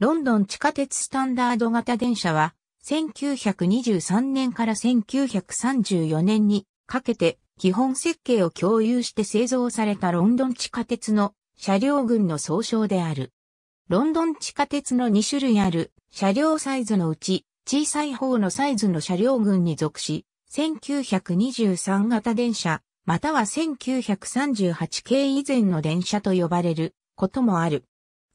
ロンドン地下鉄スタンダード型電車は、1923年から1934年にかけて基本設計を共有して製造されたロンドン地下鉄の車両群の総称である。ロンドン地下鉄の2種類ある車両サイズのうち小さい方のサイズの車両群に属し、1923型電車、または1938系以前の電車と呼ばれることもある。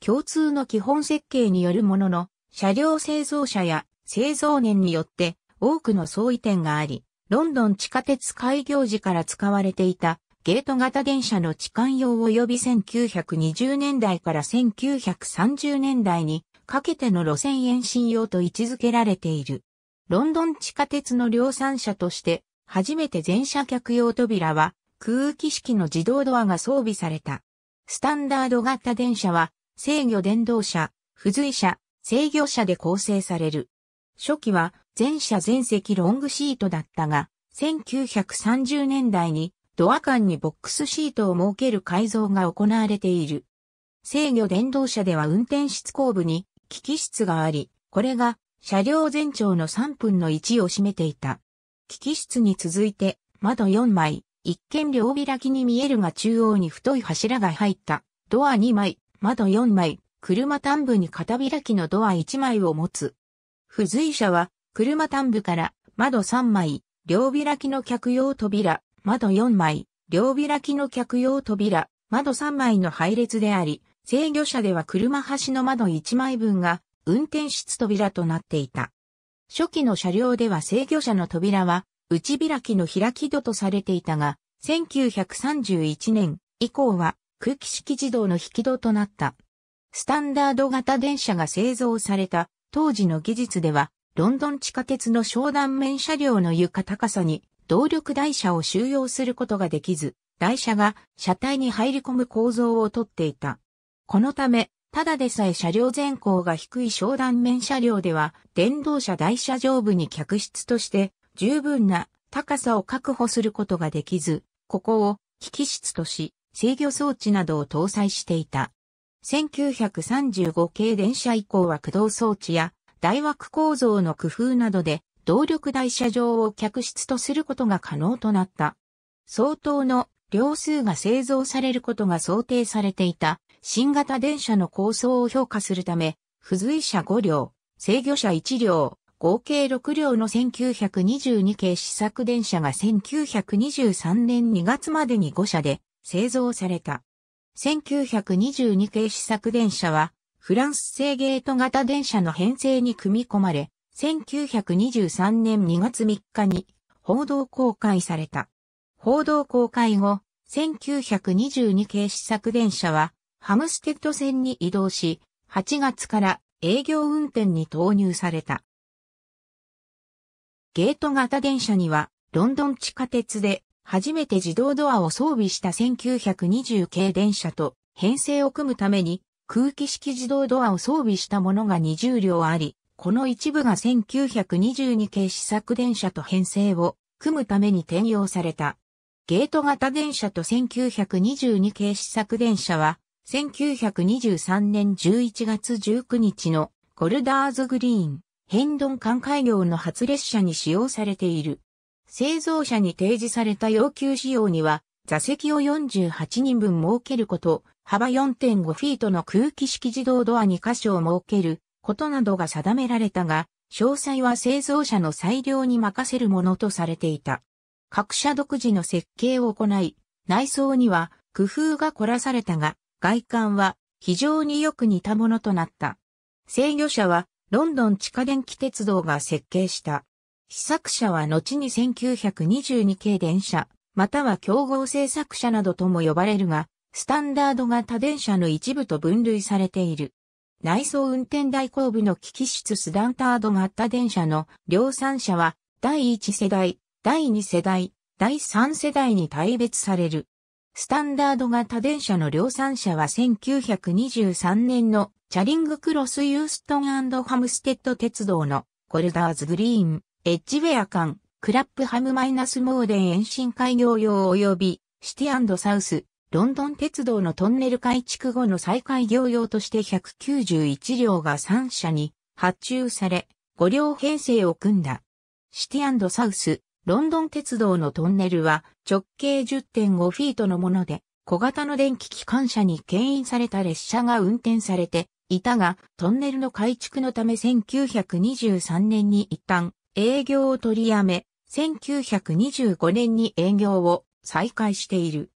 共通の基本設計によるものの、車両製造者や製造年によって多くの相違点があり、ロンドン地下鉄開業時から使われていたゲート型電車の痴漢用及び1920年代から1930年代にかけての路線延伸用と位置づけられている。ロンドン地下鉄の量産車として、初めて全車客用扉は空気式の自動ドアが装備された。スタンダード型電車は制御電動車、付随車、制御車で構成される。初期は全車全席ロングシートだったが、1930年代にドア間にボックスシートを設ける改造が行われている。制御電動車では運転室後部に機器室があり、これが車両全長の3分の1を占めていた。機器室に続いて窓4枚、一見両開きに見えるが中央に太い柱が入ったドア2枚、窓4枚、車端部に片開きのドア1枚を持つ。付随車は、車端部から窓3枚、両開きの客用扉、窓4枚、両開きの客用扉、窓3枚の配列であり、制御車では車端の窓1枚分が運転室扉となっていた。初期の車両では制御車の扉は内開きの開き戸とされていたが、1931年以降は空気式自動の引き戸となった。スタンダード型電車が製造された当時の技術では、ロンドン地下鉄の商談面車両の床高さに動力台車を収容することができず、台車が車体に入り込む構造をとっていた。このため、ただでさえ車両前後が低い商談面車両では、電動車台車上部に客室として十分な高さを確保することができず、ここを引き室とし、制御装置などを搭載していた。1935系電車以降は駆動装置や大枠構造の工夫などで動力台車上を客室とすることが可能となった。相当の量数が製造されることが想定されていた新型電車の構想を評価するため、付随車5両、制御車1両、合計6両の1922系試作電車が1923年2月までに5社で製造された。1922系試作電車は、フランス製ゲート型電車の編成に組み込まれ、1923年2月3日に報道公開された。報道公開後、1922系試作電車は、ハムステッド線に移動し、8月から営業運転に投入された。ゲート型電車には、ロンドン地下鉄で初めて自動ドアを装備した1920系電車と編成を組むために空気式自動ドアを装備したものが20両あり、この一部が1922系試作電車と編成を組むために転用された。ゲート型電車と1922系試作電車は、1923年11月19日のゴルダーズグリーン、ヘンドン間海業の初列車に使用されている。製造者に提示された要求仕様には、座席を48人分設けること、幅4.5フィートの空気式自動ドア2箇所を設けることなどが定められたが、詳細は製造者の裁量に任せるものとされていた。各社独自の設計を行い、内装には工夫が凝らされたが、外観は非常によく似たものとなった。制御者はロンドン地下電気鉄道が設計した。試作者は後に1922系電車、または競合製作者などとも呼ばれるが、スタンダード型電車の一部と分類されている。内装運転代行部の機器室スタンダード型電車の量産車は、第1世代、第2世代、第3世代に大別される。スタンダード型電車の量産車は1923年のチャリングクロスユーストンハムステッド鉄道のコルダーズグリーンエッジウェア間、クラップハムマイナスモーデン延伸開業用及び、シティサウス、ロンドン鉄道のトンネル改築後の再開業用として191両が3社に発注され、5両編成を組んだ。シティサウス、ロンドン鉄道のトンネルは直径10.5フィートのもので、小型の電気機関車に牽引された列車が運転されていたが、トンネルの改築のため1923年に一旦営業を取りやめ、1925年に営業を再開している。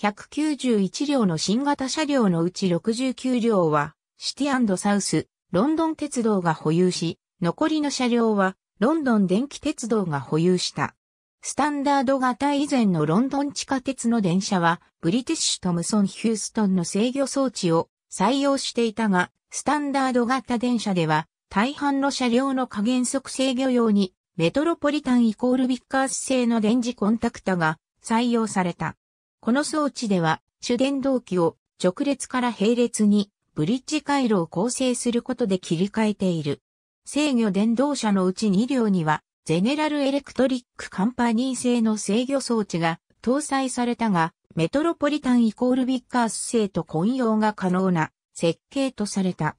191両の新型車両のうち69両は、シティサウス、ロンドン鉄道が保有し、残りの車両は、ロンドン電気鉄道が保有した。スタンダード型以前のロンドン地下鉄の電車は、ブリティッシュ・トムソン・ヒューストンの制御装置を採用していたが、スタンダード型電車では、大半の車両の加減速制御用に、メトロポリタンイコールビッカース製の電磁コンタクタが採用された。この装置では、主電動機を直列から並列にブリッジ回路を構成することで切り替えている。制御電動車のうち2両には、ゼネラルエレクトリックカンパニー製の制御装置が搭載されたが、メトロポリタンイコールビッカース製と混用が可能な設計とされた。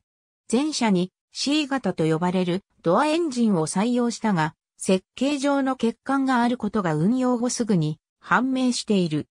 前者に C 型と呼ばれるドアエンジンを採用したが、設計上の欠陥があることが運用後すぐに判明している。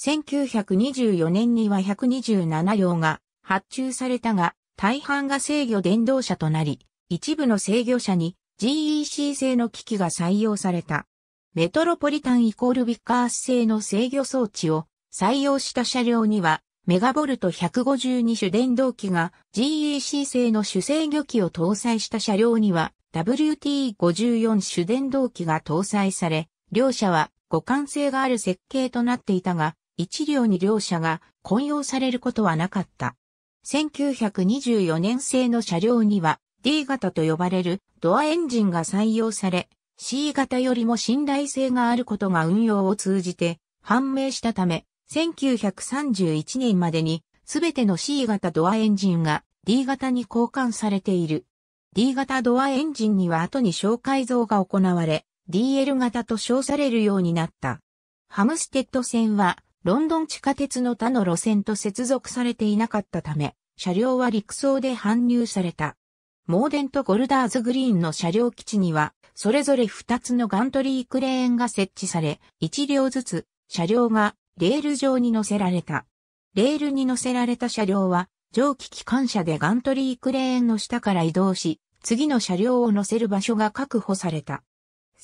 1924年には127両が発注されたが、大半が制御電動車となり、一部の制御車に GEC 製の機器が採用された。メトロポリタンイコールビッカース製の制御装置を採用した車両にはメガボルト152種電動機が GAC 製の主制御機を搭載した車両には WT54 種電動機が搭載され、両車は互換性がある設計となっていたが、一両に両車が混用されることはなかった。1924年製の車両には D 型と呼ばれるドアエンジンが採用され、C 型よりも信頼性があることが運用を通じて判明したため、1931年までにすべての C 型ドアエンジンが D 型に交換されている。D 型ドアエンジンには後に小改造が行われ、DL 型と称されるようになった。ハムステッド線はロンドン地下鉄の他の路線と接続されていなかったため、車両は陸送で搬入された。モーデンとゴルダーズグリーンの車両基地には、それぞれ2つのガントリークレーンが設置され、1両ずつ車両がレール上に乗せられた。レールに乗せられた車両は、蒸気機関車でガントリークレーンの下から移動し、次の車両を乗せる場所が確保された。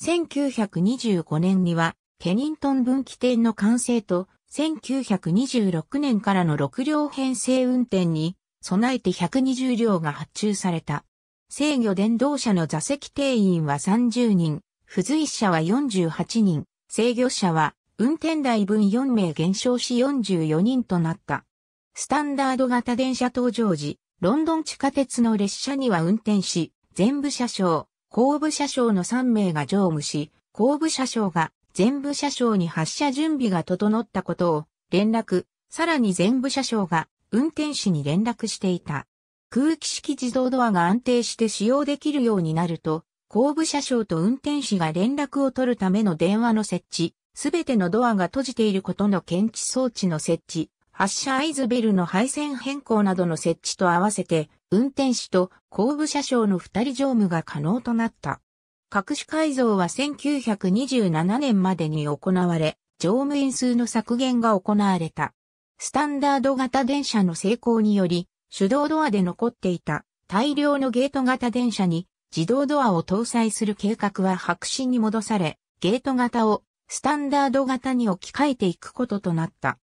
1925年には、ケニントン分岐点の完成と、1926年からの6両編成運転に、備えて120両が発注された。制御電動車の座席定員は30人、付随車は48人、制御車は運転台分4名減少し44人となった。スタンダード型電車登場時、ロンドン地下鉄の列車には運転士、全部車掌、後部車掌の3名が乗務し、後部車掌が全部車掌に発車準備が整ったことを連絡、さらに全部車掌が運転士に連絡していた。空気式自動ドアが安定して使用できるようになると、後部車掌と運転士が連絡を取るための電話の設置、すべてのドアが閉じていることの検知装置の設置、発車合図ベルの配線変更などの設置と合わせて、運転手と後部車掌の二人乗務が可能となった。各種改造は1927年までに行われ、乗務員数の削減が行われた。スタンダード型電車の成功により、手動ドアで残っていた大量のゲート型電車に自動ドアを搭載する計画は白紙に戻され、ゲート型をスタンダード型に置き換えていくこととなった。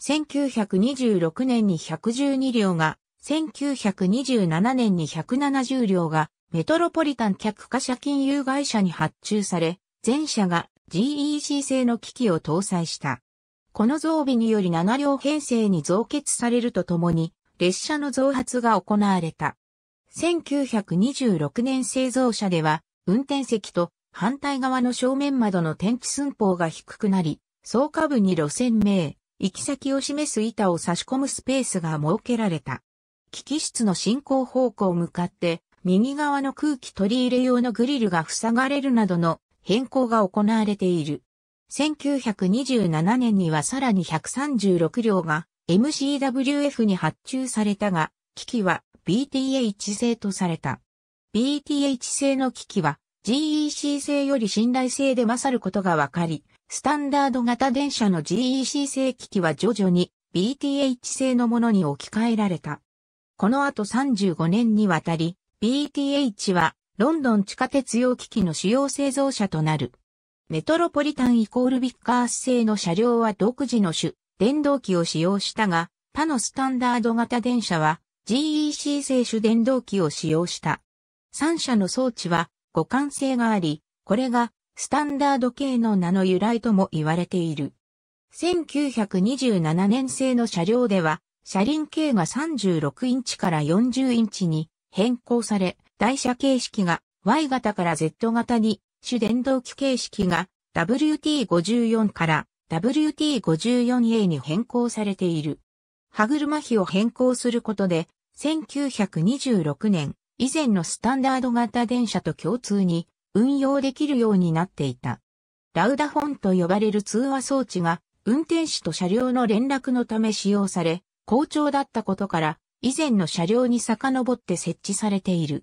1926年に112両が、1927年に170両が、メトロポリタン客貨車金融会社に発注され、全社が GEC 製の機器を搭載した。この増備により7両編成に増結されるとともに、列車の増発が行われた。1926年製造車では、運転席と反対側の正面窓の天地寸法が低くなり、総下部に路線名、行き先を示す板を差し込むスペースが設けられた。機器室の進行方向向かって、右側の空気取り入れ用のグリルが塞がれるなどの変更が行われている。1927年にはさらに136両が MCWF に発注されたが、機器は BTH 製とされた。BTH 製の機器は GEC 製より信頼性で勝ることがわかり、スタンダード型電車の GEC 製機器は徐々に BTH 製のものに置き換えられた。この後35年にわたり、BTH はロンドン地下鉄用機器の主要製造者となる。メトロポリタンイコールビッカース製の車両は独自の種、電動機を使用したが、他のスタンダード型電車は GEC 製種電動機を使用した。3社の装置は互換性があり、これがスタンダード系の名の由来とも言われている。1927年製の車両では、車輪径が36インチから40インチに変更され、台車形式が Y 型から Z 型に、主電動機形式が WT54 から WT54A に変更されている。歯車比を変更することで、1926年、以前のスタンダード型電車と共通に運用できるようになっていた。ラウダフォンと呼ばれる通話装置が運転士と車両の連絡のため使用され、好調だったことから以前の車両に遡って設置されている。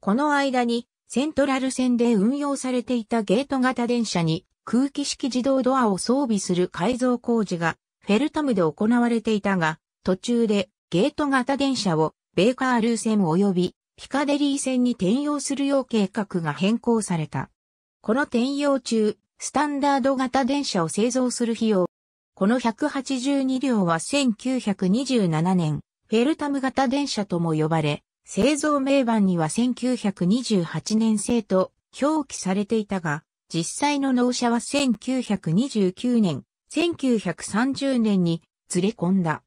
この間にセントラル線で運用されていたゲート型電車に空気式自動ドアを装備する改造工事がフェルタムで行われていたが、途中でゲート型電車をベーカールー線及びピカデリー線に転用するよう計画が変更された。この転用中、スタンダード型電車を製造する費用。この182両は1927年、フェルタム型電車とも呼ばれ、製造名板には1928年製と表記されていたが、実際の納車は1929年、1930年にずれ込んだ。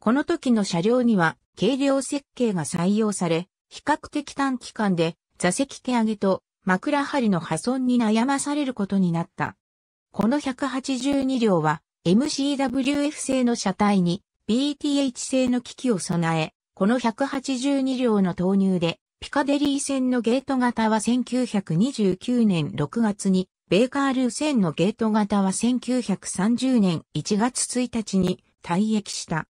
この時の車両には軽量設計が採用され、比較的短期間で座席手上げと枕張りの破損に悩まされることになった。この182両は MCWF 製の車体に BTH 製の機器を備え、この182両の投入でピカデリー線のゲート型は1929年6月に、ベーカールー線のゲート型は1930年1月1日に退役した。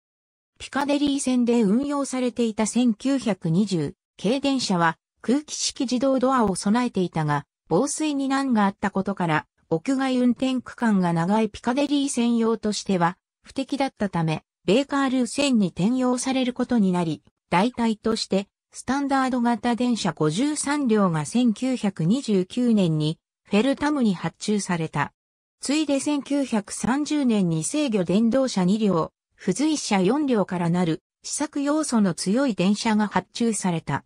ピカデリー線で運用されていた1920、軽電車は空気式自動ドアを備えていたが、防水に難があったことから、屋外運転区間が長いピカデリー専用としては不適だったため、ベーカールー線に転用されることになり、代替として、スタンダード型電車53両が1929年にフェルタムに発注された。ついで1930年に制御電動車2両、付随車4両からなる試作要素の強い電車が発注された。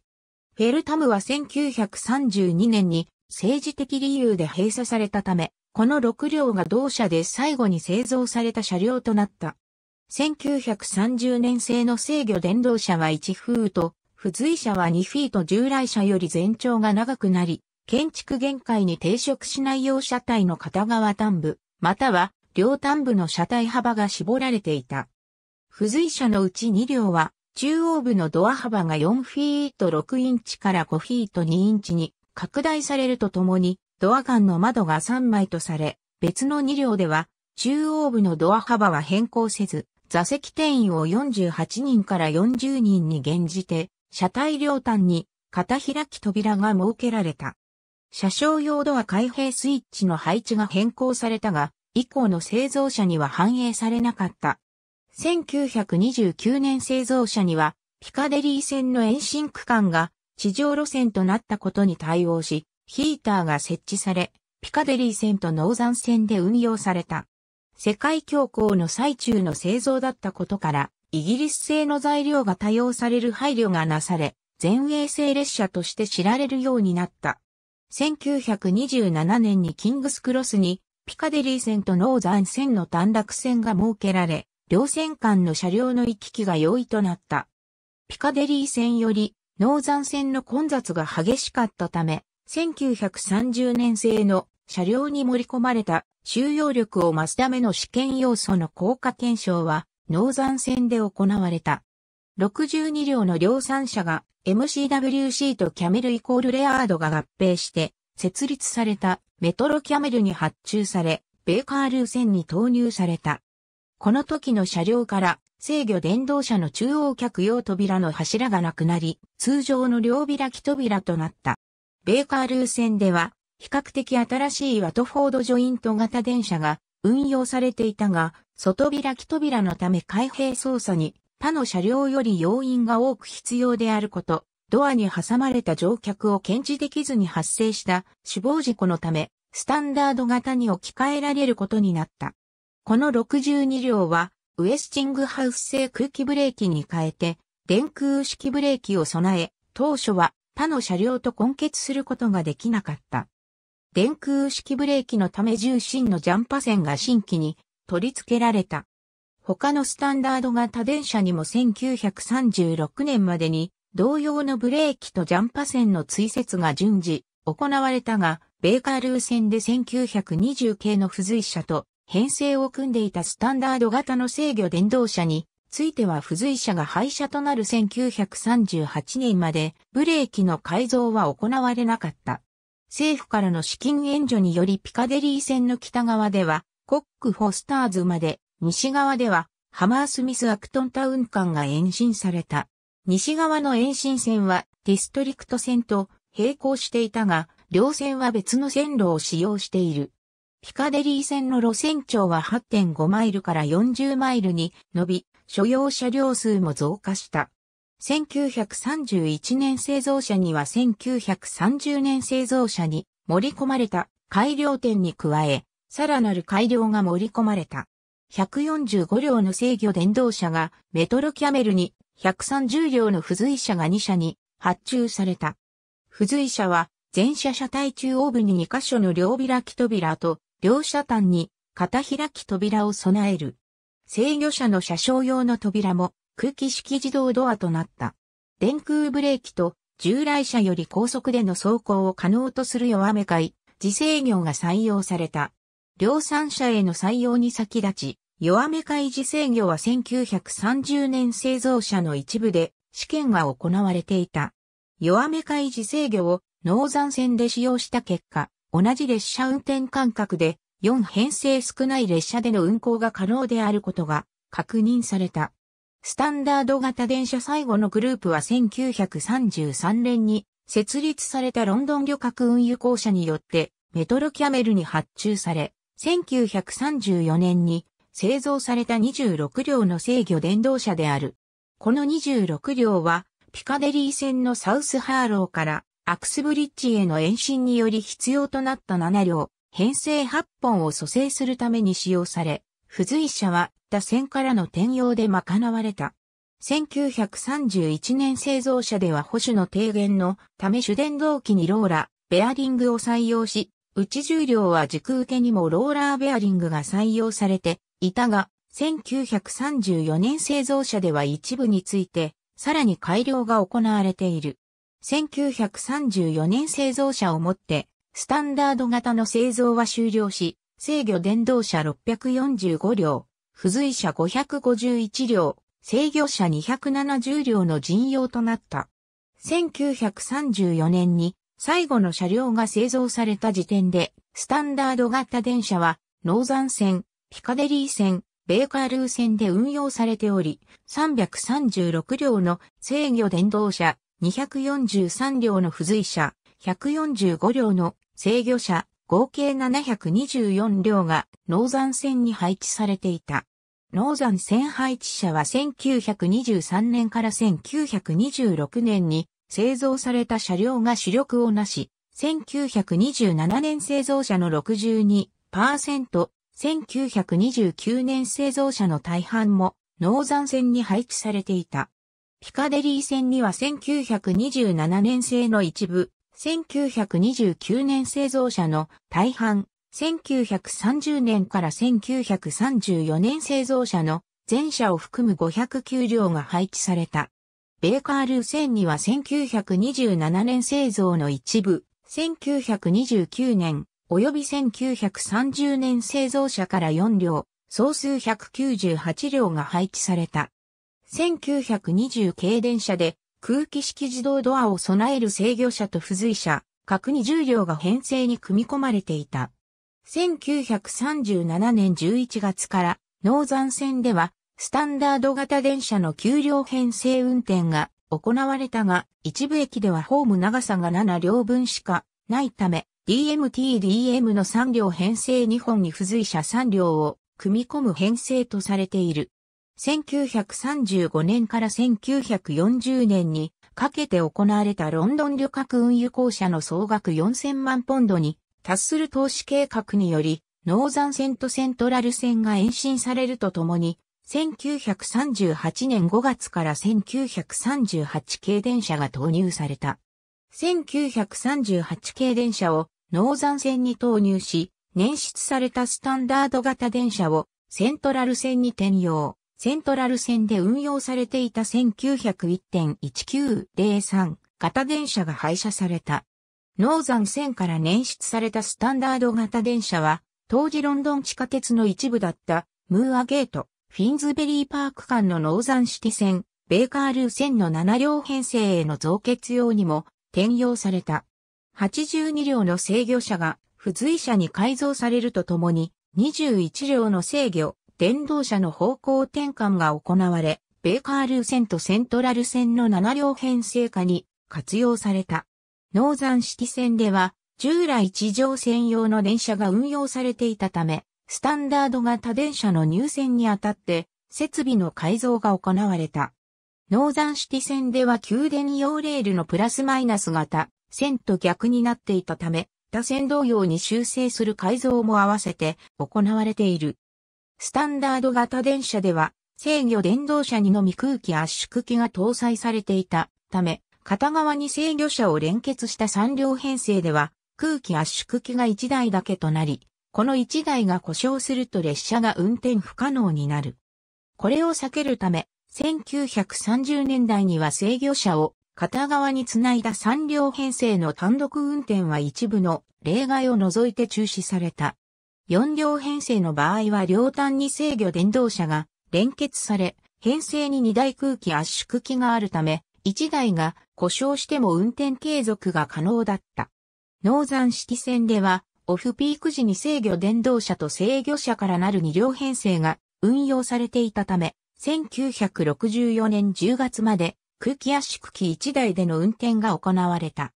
フェルタムは1932年に政治的理由で閉鎖されたため、この6両が同社で最後に製造された車両となった。1930年製の制御電動車は1風と、付随車は2フィート従来車より全長が長くなり、建築限界に抵触しないよう車体の片側端部、または両端部の車体幅が絞られていた。付随車のうち2両は中央部のドア幅が4フィート6インチから5フィート2インチに拡大されるとともに、ドア間の窓が3枚とされ、別の2両では、中央部のドア幅は変更せず、座席定員を48人から40人に減じて、車体両端に片開き扉が設けられた。車掌用ドア開閉スイッチの配置が変更されたが、以降の製造車には反映されなかった。1929年製造車には、ピカデリー線の延伸区間が地上路線となったことに対応し、ヒーターが設置され、ピカデリー線とノーザン線で運用された。世界恐慌の最中の製造だったことから、イギリス製の材料が多用される配慮がなされ、全衛星列車として知られるようになった。1927年にキングスクロスにピカデリー線とノーザン線の短絡線が設けられ、両線間の車両の行き来が容易となった。ピカデリー線より、ノーザン線の混雑が激しかったため、1930年製の車両に盛り込まれた収容力を増すための試験要素の効果検証は、ノーザン線で行われた。62両の量産車が MCWC とキャメルイコールレアードが合併して設立されたメトロキャメルに発注され、ベーカールー線に投入された。この時の車両から制御電動車の中央客用扉の柱がなくなり、通常の両開き扉となった。ベーカールー線では、比較的新しいワトフォードジョイント型電車が運用されていたが、外開き扉のため開閉操作に他の車両より要因が多く必要であること、ドアに挟まれた乗客を検知できずに発生した死亡事故のため、スタンダード型に置き換えられることになった。この62両は、ウエスティングハウス製空気ブレーキに変えて、電空式ブレーキを備え、当初は他の車両と混結することができなかった。電空式ブレーキのため重心のジャンパ線が新規に取り付けられた。他のスタンダード型電車にも1936年までに同様のブレーキとジャンパ線の追跡が順次行われたが、ベーカールー線で1920系の付随車と編成を組んでいたスタンダード型の制御電動車については付随車が廃車となる1938年までブレーキの改造は行われなかった。政府からの資金援助によりピカデリー線の北側ではコック・フォスターズまで、西側ではハマースミス・アクトンタウン間が延伸された。西側の延伸線はディストリクト線と並行していたが、両線は別の線路を使用している。ピカデリー線の路線長は8.5マイルから40マイルに伸び、所要車両数も増加した。1931年製造車には1930年製造車に盛り込まれた改良点に加え、さらなる改良が盛り込まれた。145両の制御電動車がメトロキャメルに、130両の付随車が2社に発注された。付随車は全車車体中央部に2箇所の両開き扉と両車端に片開き扉を備える。制御車の車掌用の扉も空気式自動ドアとなった。電空ブレーキと従来車より高速での走行を可能とする弱めかい、自制御が採用された。量産車への採用に先立ち、弱めかい自制御は1930年製造車の一部で試験が行われていた。弱めかい自制御を農山線で使用した結果、同じ列車運転間隔で4編成少ない列車での運行が可能であることが確認された。スタンダード型電車最後のグループは1933年に設立されたロンドン旅客運輸公社によってメトロキャメルに発注され、1934年に製造された26両の制御電動車である。この26両はピカデリー線のサウスハーローからアクスブリッジへの延伸により必要となった7両、編成8本を蘇生するために使用され、付随車は打線からの転用で賄われた。1931年製造車では保守の低減のため主電動機にローラ、ベアリングを採用し、内重量は軸受けにもローラーベアリングが採用されていたが、1934年製造車では一部について、さらに改良が行われている。1934年製造車をもって、スタンダード型の製造は終了し、制御電動車645両、付随車551両、制御車270両の陣用となった。1934年に最後の車両が製造された時点で、スタンダード型電車は、ノーザン線、ピカデリー線、ベーカールー線で運用されており、336両の制御電動車243両の付随車、145両の制御車、合計724両が農山線に配置されていた。農山線配置車は1923年から1926年に製造された車両が主力をなし、1927年製造車の62%、1929年製造車の大半も農山線に配置されていた。ピカデリー線には1927年製の一部、1929年製造車の大半、1930年から1934年製造車の全車を含む509両が配置された。ベーカールー線には1927年製造の一部、1929年、及び1930年製造車から4両、総数198両が配置された。1920系電車で空気式自動ドアを備える制御車と付随車、各20両が編成に組み込まれていた。1937年11月からノーザン線ではスタンダード型電車の9両編成運転が行われたが、一部駅ではホーム長さが7両分しかないため、DMTDM の3両編成2本に付随車3両を組み込む編成とされている。1935年から1940年にかけて行われたロンドン旅客運輸公社の総額4000万ポンドに達する投資計画により、ノーザン線とセントラル線が延伸されるとともに、1938年5月から1938系電車が投入された。1938系電車をノーザン線に投入し、捻出されたスタンダード型電車をセントラル線に転用。セントラル線で運用されていた1901.1903型電車が廃車された。ノーザン線から捻出されたスタンダード型電車は、当時ロンドン地下鉄の一部だったムーアゲート、フィンズベリーパーク間のノーザンシティ線、ベーカールー線の7両編成への増結用にも転用された。82両の制御車が付随車に改造されるとともに、21両の制御、電動車の方向転換が行われ、ベーカール線とセントラル線の7両編成化に活用された。ノーザン式線では、従来地上専用の電車が運用されていたため、スタンダード型電車の入線にあたって、設備の改造が行われた。ノーザン式線では宮殿用レールのプラスマイナス型、線と逆になっていたため、他線同様に修正する改造も合わせて行われている。スタンダード型電車では、制御電動車にのみ空気圧縮機が搭載されていたため、片側に制御車を連結した3両編成では、空気圧縮機が1台だけとなり、この1台が故障すると列車が運転不可能になる。これを避けるため、1930年代には制御車を片側につないだ3両編成の単独運転は一部の例外を除いて中止された。4両編成の場合は両端に制御電動車が連結され、編成に2台空気圧縮機があるため、1台が故障しても運転継続が可能だった。ノーザン式線では、オフピーク時に制御電動車と制御車からなる2両編成が運用されていたため、1964年10月まで空気圧縮機1台での運転が行われた。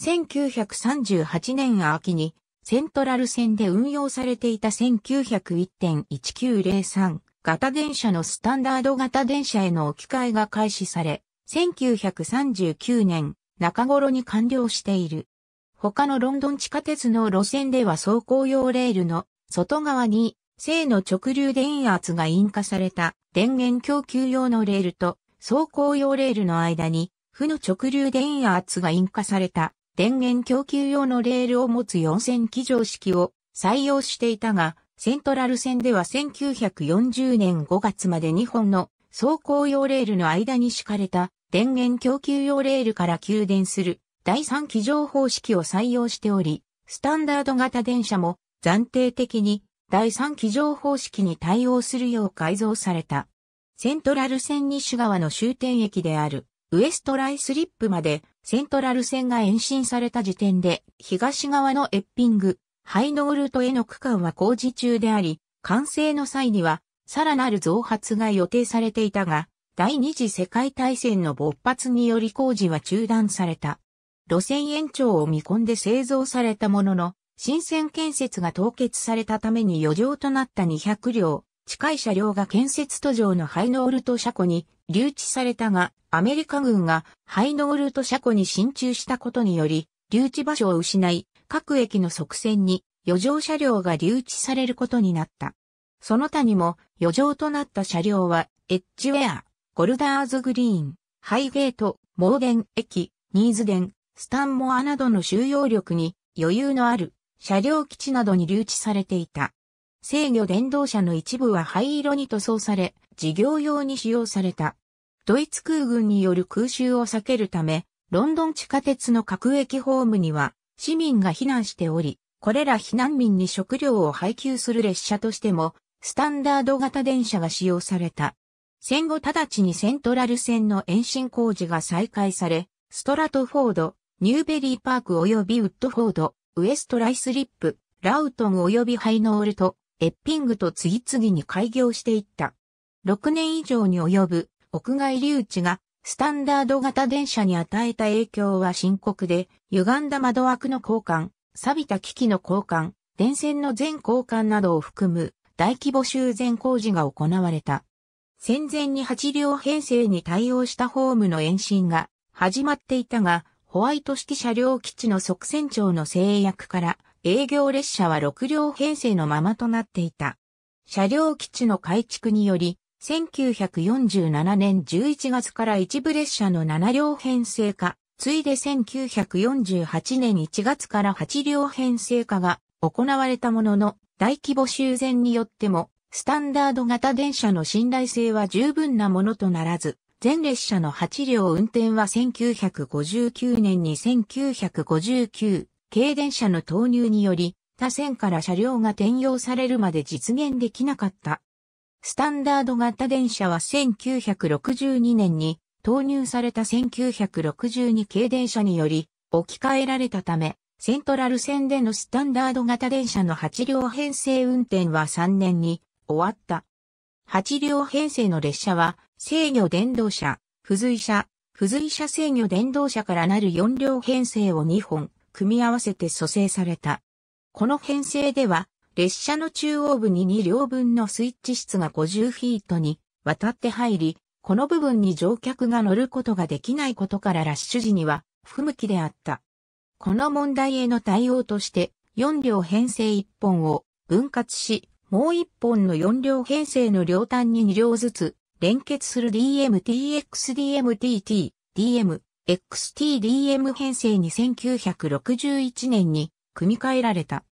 1938年秋にセントラル線で運用されていた1901.1903型電車のスタンダード型電車への置き換えが開始され、1939年中頃に完了している。他のロンドン地下鉄の路線では走行用レールの外側に正の直流電圧が引火された電源供給用のレールと走行用レールの間に負の直流電圧が引火された電源供給用のレールを持つ4線機乗式を採用していたが、セントラル線では1940年5月まで2本の走行用レールの間に敷かれた電源供給用レールから給電する第3機乗方式を採用しており、スタンダード型電車も暫定的に第3機乗方式に対応するよう改造された。セントラル線西側の終点駅であるウエストライスリップまでセントラル線が延伸された時点で、東側のエッピング、ハイノールトへの区間は工事中であり、完成の際には、さらなる増発が予定されていたが、第二次世界大戦の勃発により工事は中断された。路線延長を見込んで製造されたものの、新線建設が凍結されたために余剰となった200両、近い車両が建設途上のハイノールト車庫に留置されたが、アメリカ軍がハイノールト車庫に進駐したことにより、留置場所を失い、各駅の側線に余剰車両が留置されることになった。その他にも余剰となった車両は、エッジウェア、ゴルダーズグリーン、ハイゲート、モーデン駅、ニーズデン、スタンモアなどの収容力に余裕のある車両基地などに留置されていた。制御電動車の一部は灰色に塗装され、事業用に使用された。ドイツ空軍による空襲を避けるため、ロンドン地下鉄の各駅ホームには市民が避難しており、これら避難民に食料を配給する列車としても、スタンダード型電車が使用された。戦後直ちにセントラル線の延伸工事が再開され、ストラトフォード、ニューベリーパーク及びウッドフォード、ウエストライスリップ、ラウトン及びハイノールとエッピングと次々に開業していった。6年以上に及ぶ屋外留置がスタンダード型電車に与えた影響は深刻で、歪んだ窓枠の交換、錆びた機器の交換、電線の全交換などを含む大規模修繕工事が行われた。戦前に8両編成に対応したホームの延伸が始まっていたが、ホワイト式車両基地の側線長の制約から営業列車は6両編成のままとなっていた。車両基地の改築により、1947年11月から一部列車の7両編成化、ついで1948年1月から8両編成化が行われたものの、大規模修繕によっても、スタンダード型電車の信頼性は十分なものとならず、全列車の8両運転は1959年に1959、軽電車の投入により、他線から車両が転用されるまで実現できなかった。スタンダード型電車は1962年に投入された1962軽電車により置き換えられたため、セントラル線でのスタンダード型電車の8両編成運転は3年に終わった。8両編成の列車は制御電動車、付随車、付随車制御電動車からなる4両編成を2本、組み合わせて組成された。この編成では、列車の中央部に2両分のスイッチ室が50フィートに渡って入り、この部分に乗客が乗ることができないことからラッシュ時には不向きであった。この問題への対応として、4両編成1本を分割し、もう1本の4両編成の両端に2両ずつ連結する DMTXDMTT、DM、XTDM 編成に1961年に組み替えられた。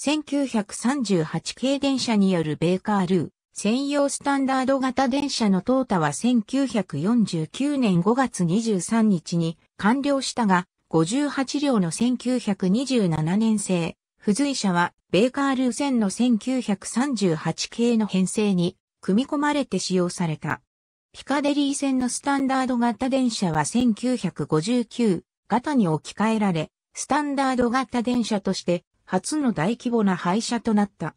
1938系電車によるベーカールー専用スタンダード型電車のータは1949年5月23日に完了したが、58両の1927年製、付随車はベーカールー線の1938系の編成に組み込まれて使用された。ピカデリー線のスタンダード型電車は1959型に置き換えられ、スタンダード型電車として初の大規模な廃車となった。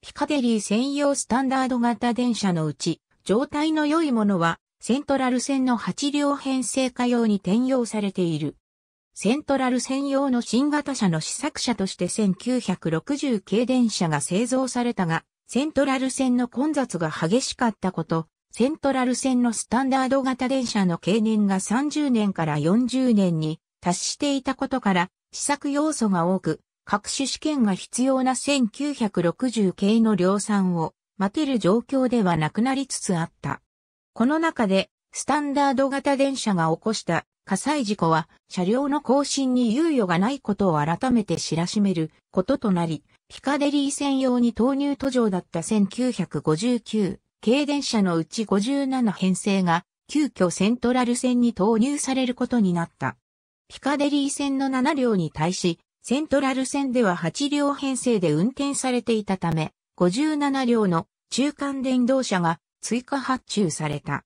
ピカデリー専用スタンダード型電車のうち、状態の良いものはセントラル線の8両編成化用に転用されている。セントラル専用の新型車の試作車として1960系電車が製造されたが、セントラル線の混雑が激しかったこと、セントラル線のスタンダード型電車の経年が30年から40年に達していたことから、試作要素が多く、各種試験が必要な1960系の量産を待てる状況ではなくなりつつあった。この中で、スタンダード型電車が起こした火災事故は、車両の更新に猶予がないことを改めて知らしめることとなり、ピカデリー専用に投入途上だった1959軽電車のうち57編成が、急遽セントラル線に投入されることになった。ピカデリー線の7両に対し、セントラル線では8両編成で運転されていたため、57両の中間電動車が追加発注された。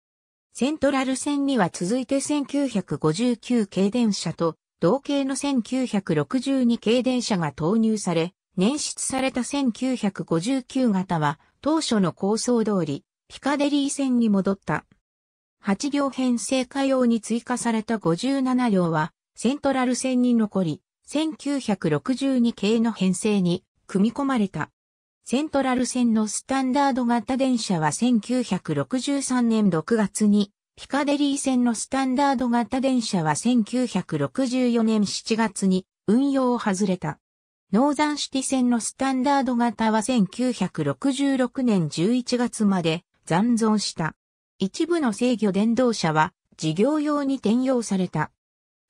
セントラル線には続いて1959軽電車と同型の1962軽電車が投入され、捻出された1959型は当初の構想通りピカデリー線に戻った。8両編成火用に追加された57両は、セントラル線に残り、1962系の編成に組み込まれた。セントラル線のスタンダード型電車は1963年6月に、ピカデリー線のスタンダード型電車は1964年7月に運用を外れた。ノーザンシティ線のスタンダード型は1966年11月まで残存した。一部の制御電動車は事業用に転用された。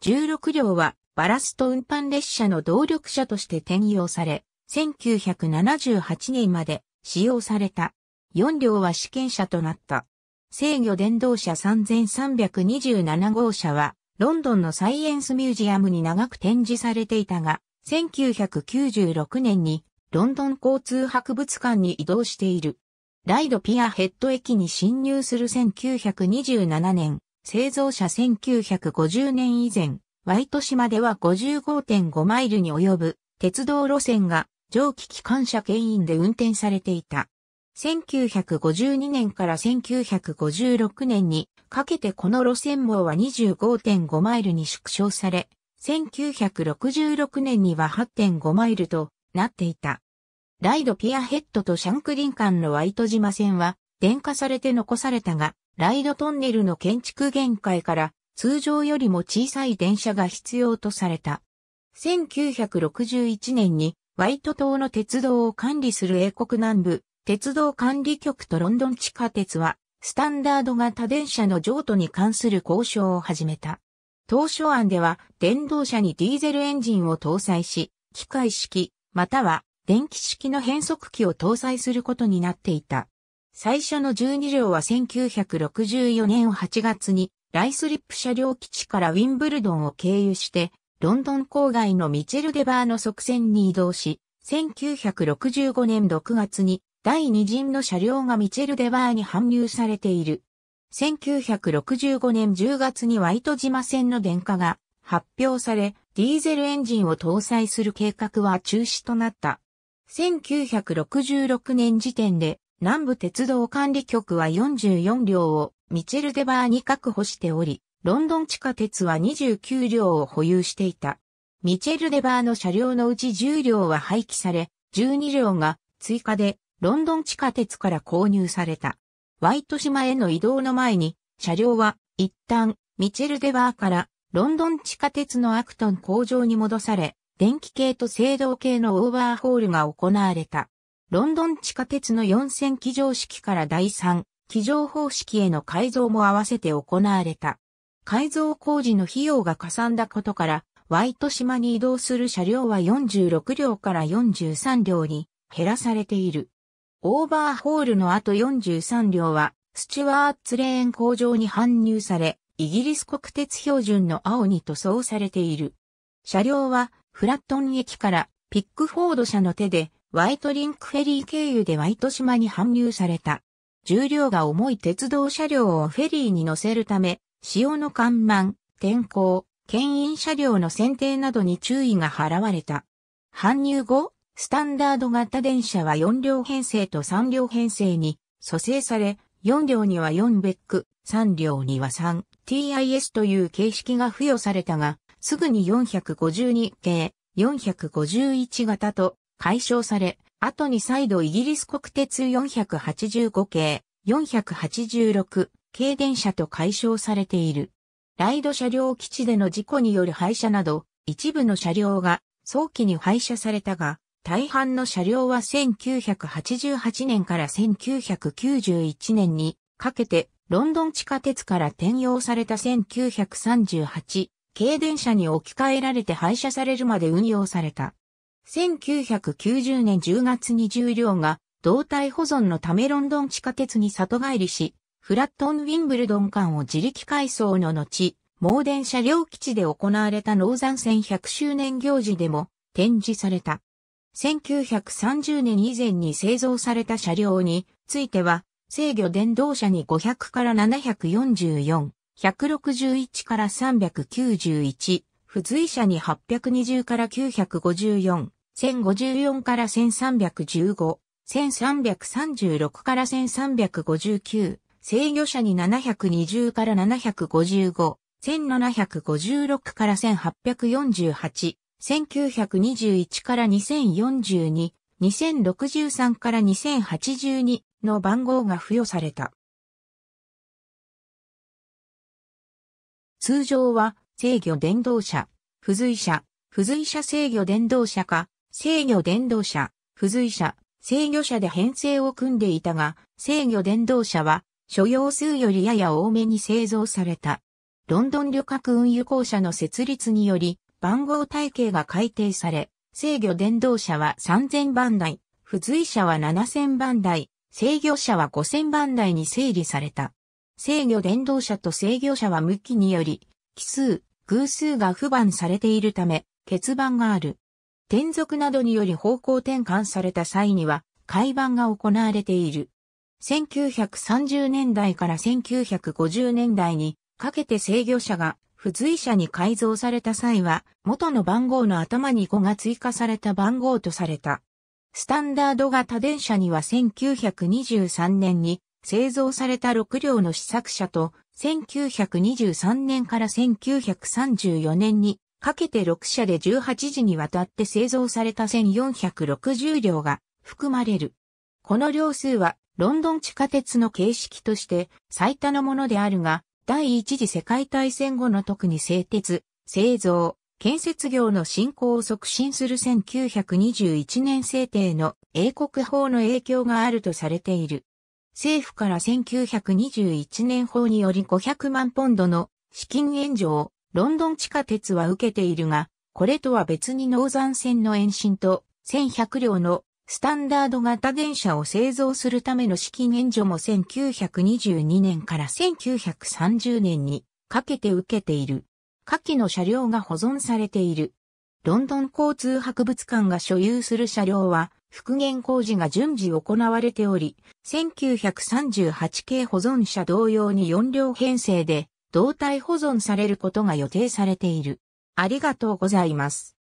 16両はバラスト運搬列車の動力車として転用され、1978年まで使用された。4両は試験車となった。制御電動車3327号車は、ロンドンのサイエンスミュージアムに長く展示されていたが、1996年にロンドン交通博物館に移動している。ライドピアヘッド駅に侵入する1927年、製造者1950年以前、ワイト島では55.5マイルに及ぶ鉄道路線が蒸気機関車牽引で運転されていた。1952年から1956年にかけてこの路線網は25.5マイルに縮小され、1966年には8.5マイルとなっていた。ライドピアヘッドとシャンクリン間のワイト島線は、電化されて残されたが、ライドトンネルの建築限界から通常よりも小さい電車が必要とされた。1961年にワイト島の鉄道を管理する英国南部鉄道管理局とロンドン地下鉄はスタンダード型電車の譲渡に関する交渉を始めた。当初案では電動車にディーゼルエンジンを搭載し、機械式または電気式の変速機を搭載することになっていた。最初の12両は1964年8月にライスリップ車両基地からウィンブルドンを経由してロンドン郊外のミチェルデバーの側線に移動し、1965年6月に第2陣の車両がミチェルデバーに搬入されている。1965年10月にワイト島線の電化が発表され、ディーゼルエンジンを搭載する計画は中止となった。1966年時点で南部鉄道管理局は44両をミチェル・デバーに確保しており、ロンドン地下鉄は29両を保有していた。ミチェル・デバーの車両のうち10両は廃棄され、12両が追加でロンドン地下鉄から購入された。ワイト島への移動の前に、車両は一旦ミチェル・デバーからロンドン地下鉄のアクトン工場に戻され、電気系と制動系のオーバーホールが行われた。ロンドン地下鉄の4線機乗式から第3機乗方式への改造も合わせて行われた。改造工事の費用がかさんだことから、ワイト島に移動する車両は46両から43両に減らされている。オーバーホールの後43両は、スチュワーツレーン工場に搬入され、イギリス国鉄標準の青に塗装されている。車両はフラットン駅からピックフォード社の手でワイトリンクフェリー経由でワイト島に搬入された。重量が重い鉄道車両をフェリーに乗せるため、潮の緩慢、天候、牽引車両の選定などに注意が払われた。搬入後、スタンダード型電車は4両編成と3両編成に蘇生され、4両には4ベック、3両には 3TIS という形式が付与されたが、すぐに452系、451型と解消され、後に再度イギリス国鉄485系、486系電車と解消されている。ライド車両基地での事故による廃車など、一部の車両が早期に廃車されたが、大半の車両は1988年から1991年にかけてロンドン地下鉄から転用された1938軽電車に置き換えられて廃車されるまで運用された。1990年10月に重量が胴体保存のためロンドン地下鉄に里帰りし、フラットン・ウィンブルドン間を自力改装の後、盲電車両基地で行われたノーザン線100周年行事でも展示された。1930年以前に製造された車両については、制御電動車に500から744、161から391、付随者に820から954、1054から1315、1336から1359、制御者に720から755、1756から1848、1921から2042、2063から2082の番号が付与された。通常は制御電動車、付随車、付随車制御電動車か、制御電動車、付随車、制御車で編成を組んでいたが、制御電動車は、所要数よりやや多めに製造された。ロンドン旅客運輸公社の設立により、番号体系が改定され、制御電動車は3000番台、付随車は7000番台、制御車は5000番台に整理された。制御電動車と制御車は向きにより、奇数、偶数が不番されているため、欠番がある。転属などにより方向転換された際には、改番が行われている。1930年代から1950年代にかけて制御車が付随車に改造された際は、元の番号の頭に5が追加された番号とされた。スタンダード型電車には1923年に製造された6両の試作車と1923年から1934年にかけて6社で18時にわたって製造された1460両が含まれる。この両数はロンドン地下鉄の形式として最多のものであるが、第一次世界大戦後の特に製鉄、製造、建設業の振興を促進する1921年制定の英国法の影響があるとされている。政府から1921年法により500万ポンドの資金援助をロンドン地下鉄は受けているが、これとは別にノーザン線の延伸と1100両のスタンダード型電車を製造するための資金援助も1922年から1930年にかけて受けている。下記の車両が保存されている。ロンドン交通博物館が所有する車両は復元工事が順次行われており、1938系保存車同様に4両編成で、胴体保存されることが予定されている。ありがとうございます。